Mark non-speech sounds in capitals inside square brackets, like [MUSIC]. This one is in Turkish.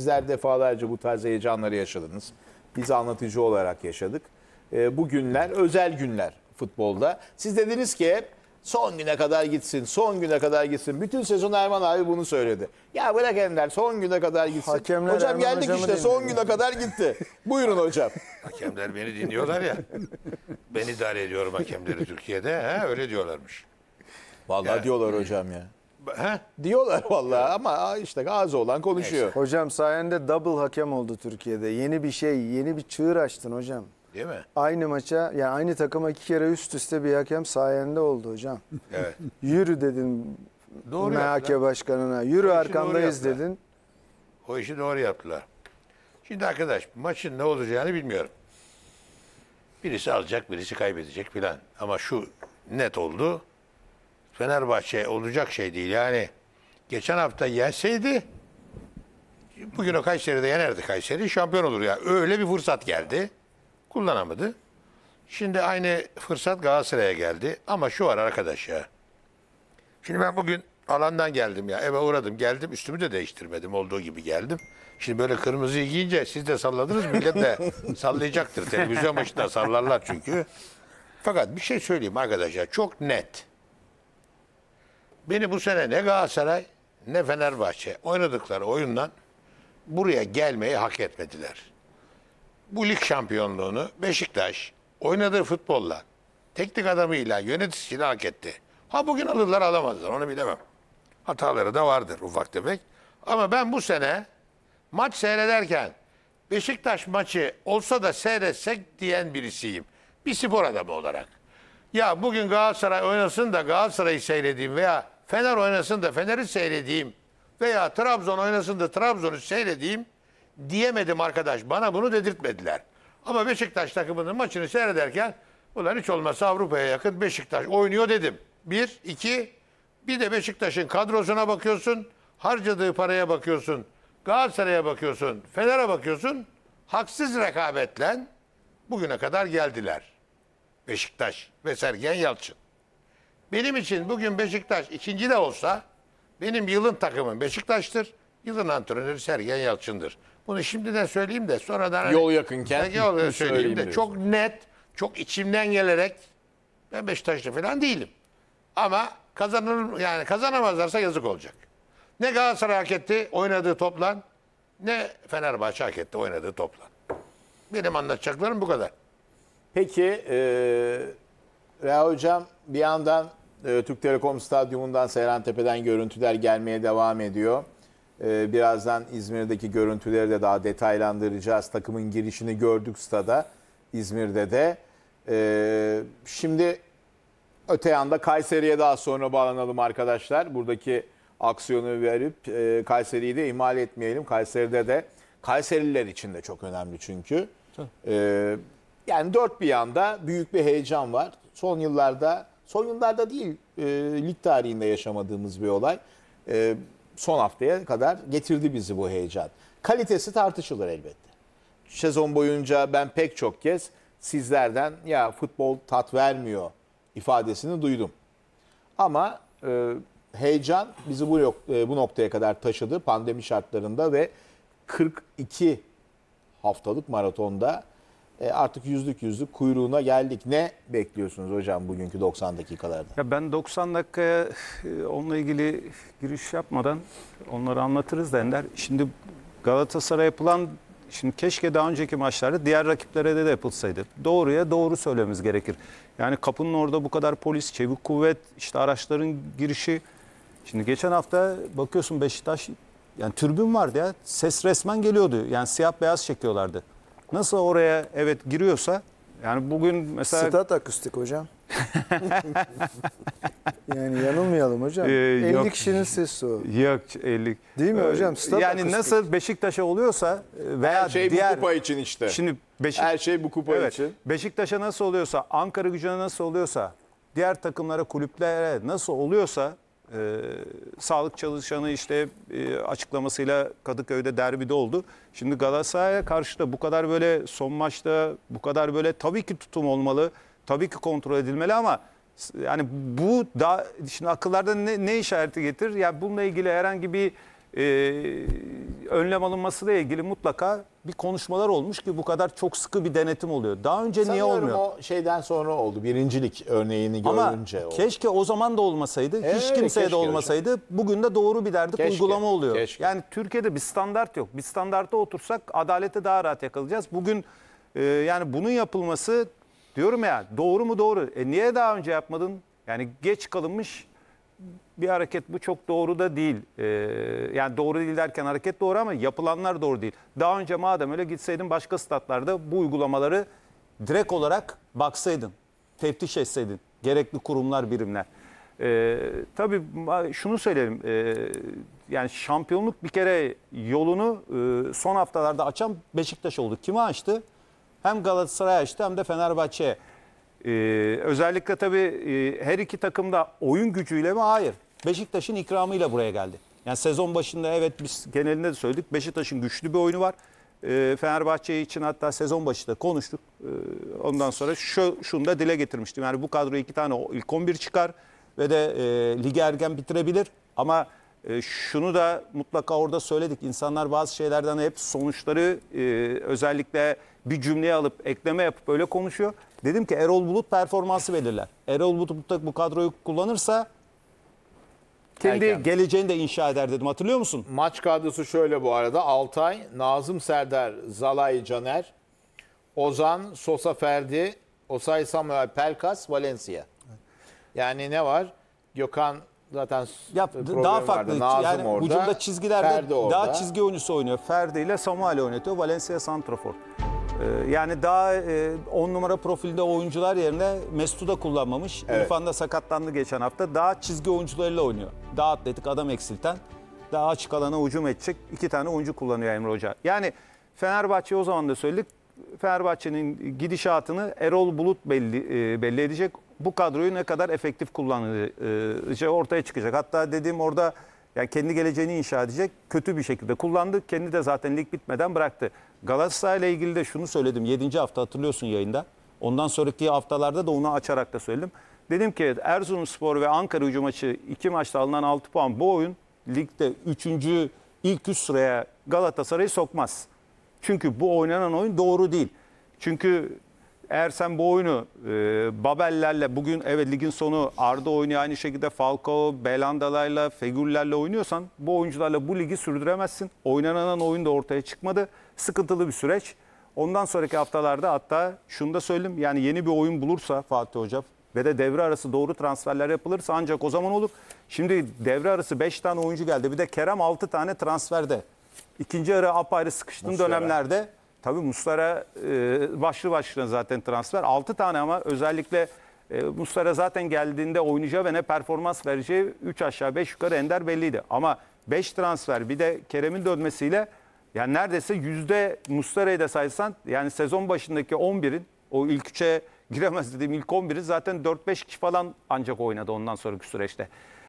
Sizler defalarca bu tarz heyecanları yaşadınız. Biz anlatıcı olarak yaşadık. E, bu günler özel günler futbolda. Siz dediniz ki son güne kadar gitsin, son güne kadar gitsin. Bütün sezon Erman abi bunu söyledi. Ya bırak Ender son güne kadar gitsin. Hakemler hocam Erman geldik işte son güne dinliyor. kadar gitti. Buyurun hocam. Hakemler beni dinliyorlar ya. Ben idare ediyorum hakemleri Türkiye'de. He? Öyle diyorlarmış. Vallahi Ya. diyorlar hocam ya. He? Diyorlar vallahi ama işte ağzı olan konuşuyor. Hocam sayende double hakem oldu Türkiye'de. Yeni bir şey, yeni bir çığır açtın hocam. Değil mi? Aynı maça, yani aynı takıma iki kere üst üste bir hakem sayende oldu hocam. Evet. [LAUGHS] Yürü dedin Doğru MHK başkanına, yürü Doğru arkandayız dedin. O işi doğru yaptılar. Şimdi arkadaş maçın ne olacağını bilmiyorum. Birisi alacak, birisi kaybedecek filan. Ama şu net oldu. Fenerbahçe olacak şey değil. Yani geçen hafta yenseydi bugün o Kayseri'de yenerdi Kayseri şampiyon olur ya. Yani. Öyle bir fırsat geldi. Kullanamadı. Şimdi aynı fırsat Galatasaray'a geldi. Ama şu var arkadaş ya. Şimdi ben bugün alandan geldim ya. Eve uğradım geldim. Üstümü de değiştirmedim. Olduğu gibi geldim. Şimdi böyle kırmızıyı giyince siz de salladınız. Millet de [LAUGHS] sallayacaktır. Televizyon başında sallarlar çünkü. Fakat bir şey söyleyeyim arkadaşlar. Çok net. Beni bu sene ne Galatasaray ne Fenerbahçe oynadıkları oyundan buraya gelmeyi hak etmediler. Bu lig şampiyonluğunu Beşiktaş oynadığı futbolla, teknik adamıyla, yöneticisiyle hak etti. Ha bugün alırlar alamazlar onu bilemem. Hataları da vardır ufak demek. Ama ben bu sene maç seyrederken Beşiktaş maçı olsa da seyretsek diyen birisiyim. Bir spor adamı olarak. Ya bugün Galatasaray oynasın da Galatasaray'ı seyredeyim veya Fener oynasın da Fener'i seyredeyim veya Trabzon oynasın da Trabzon'u seyredeyim diyemedim arkadaş. Bana bunu dedirtmediler. Ama Beşiktaş takımının maçını seyrederken ulan hiç olmazsa Avrupa'ya yakın Beşiktaş oynuyor dedim. Bir, iki, bir de Beşiktaş'ın kadrosuna bakıyorsun, harcadığı paraya bakıyorsun, Galatasaray'a bakıyorsun, Fener'e bakıyorsun. Haksız rekabetle bugüne kadar geldiler. Beşiktaş ve Sergen Yalçın. Benim için bugün Beşiktaş ikinci de olsa benim yılın takımım Beşiktaş'tır. Yılın antrenörü Sergen Yalçın'dır. Bunu şimdiden söyleyeyim de sonradan... Hani yol yakınken... söyleyeyim, söyleyeyim de çok net, çok içimden gelerek ben Beşiktaşlı falan değilim. Ama kazanır yani kazanamazlarsa yazık olacak. Ne Galatasaray hak etti oynadığı toplan ne Fenerbahçe hak etti oynadığı toplan. Benim anlatacaklarım bu kadar. Peki ee, Reha Hocam bir yandan e, Türk Telekom Stadyumundan Seyran Tepe'den görüntüler gelmeye devam ediyor. E, birazdan İzmir'deki görüntüleri de daha detaylandıracağız. Takımın girişini gördük stada, İzmir'de de. E, şimdi öte yanda Kayseri'ye daha sonra bağlanalım arkadaşlar. Buradaki aksiyonu verip e, Kayseri'yi de ihmal etmeyelim. Kayseri'de de Kayseriler için de çok önemli çünkü. E, yani dört bir yanda büyük bir heyecan var. Son yıllarda Soyunlarda değil e, lig tarihinde yaşamadığımız bir olay. E, son haftaya kadar getirdi bizi bu heyecan. Kalitesi tartışılır elbette. Sezon boyunca ben pek çok kez sizlerden ya futbol tat vermiyor ifadesini duydum. Ama e, heyecan bizi bu, yok, e, bu noktaya kadar taşıdı pandemi şartlarında ve 42 haftalık maratonda e artık yüzlük yüzlük kuyruğuna geldik. Ne bekliyorsunuz hocam bugünkü 90 dakikalarda? Ya ben 90 dakikaya e, onunla ilgili giriş yapmadan onları anlatırız da Şimdi Galatasaray yapılan Şimdi keşke daha önceki maçlarda diğer rakiplere de, de yapılsaydı. Doğruya doğru söylememiz gerekir. Yani kapının orada bu kadar polis, çevik kuvvet, işte araçların girişi. Şimdi geçen hafta bakıyorsun Beşiktaş yani türbün vardı ya. Ses resmen geliyordu. Yani siyah beyaz çekiyorlardı. Nasıl oraya evet giriyorsa yani bugün mesela... Stat akustik hocam. [LAUGHS] yani yanılmayalım hocam. Ee, 50 yok, kişinin ses su. Yok 50. Değil mi ee, hocam? Stat yani akustik. nasıl Beşiktaş'a oluyorsa e, veya Her şey diğer, bu kupa için işte. Şimdi Beşik... Her şey bu kupa evet, için. Beşiktaş'a nasıl oluyorsa, Ankara gücüne nasıl oluyorsa, diğer takımlara, kulüplere nasıl oluyorsa e, sağlık çalışanı işte e, açıklamasıyla Kadıköy'de derbide oldu. Şimdi Galatasaray'a karşı da bu kadar böyle son maçta bu kadar böyle tabii ki tutum olmalı. Tabii ki kontrol edilmeli ama yani bu da şimdi akıllarda ne, ne işareti getir? Ya yani bununla ilgili herhangi bir e, önlem alınmasıyla ilgili mutlaka bir konuşmalar olmuş ki bu kadar çok sıkı bir denetim oluyor. Daha önce Sanıyorum niye olmuyor? Sanıyorum o şeyden sonra oldu. Birincilik örneğini Ama görünce Ama keşke o zaman da olmasaydı, Evet, hiç kimseye de keşke olmasaydı. Bugün de doğru bir derdik Keşke, uygulama oluyor. keşke. Yani Türkiye'de bir standart yok. Bir standarta otursak adalete daha rahat yakalayacağız. Bugün e, yani bunun yapılması diyorum ya doğru mu doğru. E niye daha önce yapmadın? Yani geç kalınmış bir hareket bu çok doğru da değil. Ee, yani doğru değil derken hareket doğru ama yapılanlar doğru değil. Daha önce madem öyle gitseydin başka statlarda bu uygulamaları direkt olarak baksaydın, teftiş etseydin gerekli kurumlar, birimler. Ee, tabii şunu söyleyelim, ee, yani şampiyonluk bir kere yolunu e, son haftalarda açan Beşiktaş oldu. Kimi açtı? Hem Galatasaray açtı hem de Fenerbahçe'ye. Ee, özellikle tabii e, her iki takım da oyun gücüyle mi? Hayır. Beşiktaş'ın ikramıyla buraya geldi. Yani sezon başında evet biz genelinde de söyledik. Beşiktaş'ın güçlü bir oyunu var. E, Fenerbahçe için hatta sezon başında konuştuk. E, ondan sonra şu, şunu da dile getirmiştim. Yani bu kadro iki tane ilk 11 çıkar ve de e, ligi erken bitirebilir. Ama e, şunu da mutlaka orada söyledik. İnsanlar bazı şeylerden hep sonuçları e, özellikle bir cümleye alıp ekleme yapıp öyle konuşuyor. Dedim ki Erol Bulut performansı belirler. Erol Bulut bu kadroyu kullanırsa kendi Erken. geleceğini de inşa eder dedim. Hatırlıyor musun? Maç kadrosu şöyle bu arada. Altay, Nazım Serdar, Zalay Caner, Ozan, Sosa Ferdi, Osay Samuel Pelkas, Valencia. Yani ne var? Gökhan zaten ya, daha farklı. Vardı. yani orada, ucunda çizgilerde orada. daha çizgi oyuncusu oynuyor. Ferdi ile Somali oynatıyor. Valencia Santrafor. Ee, yani daha 10 e, numara profilde oyuncular yerine Mesut'u da kullanmamış. Evet. İrfan da sakatlandı geçen hafta. Daha çizgi oyuncularıyla oynuyor. Daha atletik adam eksilten. Daha açık alana hücum edecek iki tane oyuncu kullanıyor Emre Hoca. Yani Fenerbahçe o zaman da söyledik. Fenerbahçe'nin gidişatını Erol Bulut belli, e, belli edecek bu kadroyu ne kadar efektif kullanacağı ortaya çıkacak. Hatta dediğim orada yani kendi geleceğini inşa edecek. Kötü bir şekilde kullandı. Kendi de zaten lig bitmeden bıraktı. Galatasaray ile ilgili de şunu söyledim. 7. hafta hatırlıyorsun yayında. Ondan sonraki haftalarda da onu açarak da söyledim. Dedim ki Erzurumspor ve Ankara hücum maçı 2 maçta alınan 6 puan bu oyun ligde 3. ilk 3 sıraya Galatasaray'ı sokmaz. Çünkü bu oynanan oyun doğru değil. Çünkü eğer sen bu oyunu e, Babellerle bugün evet ligin sonu Arda oynuyor aynı şekilde Falcao, Belandalarla, Fegüllerle oynuyorsan bu oyuncularla bu ligi sürdüremezsin. Oynanan oyun da ortaya çıkmadı. Sıkıntılı bir süreç. Ondan sonraki haftalarda hatta şunu da söyleyeyim yani yeni bir oyun bulursa Fatih Hoca ve de devre arası doğru transferler yapılırsa ancak o zaman olur. Şimdi devre arası 5 tane oyuncu geldi. Bir de Kerem 6 tane transferde. İkinci ara apayrı sıkıştığın Muslera. dönemlerde Tabii Muslera e, başlı başına zaten transfer. 6 tane ama özellikle e, Muslera zaten geldiğinde oynayacağı ve ne performans vereceği 3 aşağı 5 yukarı ender belliydi. Ama 5 transfer bir de Kerem'in dönmesiyle yani neredeyse yüzde Muslera'yı da saysan yani sezon başındaki 11'in o ilk 3'e [LAUGHS] giremez dediğim ilk 11'in zaten 4-5 kişi falan ancak oynadı ondan sonraki süreçte.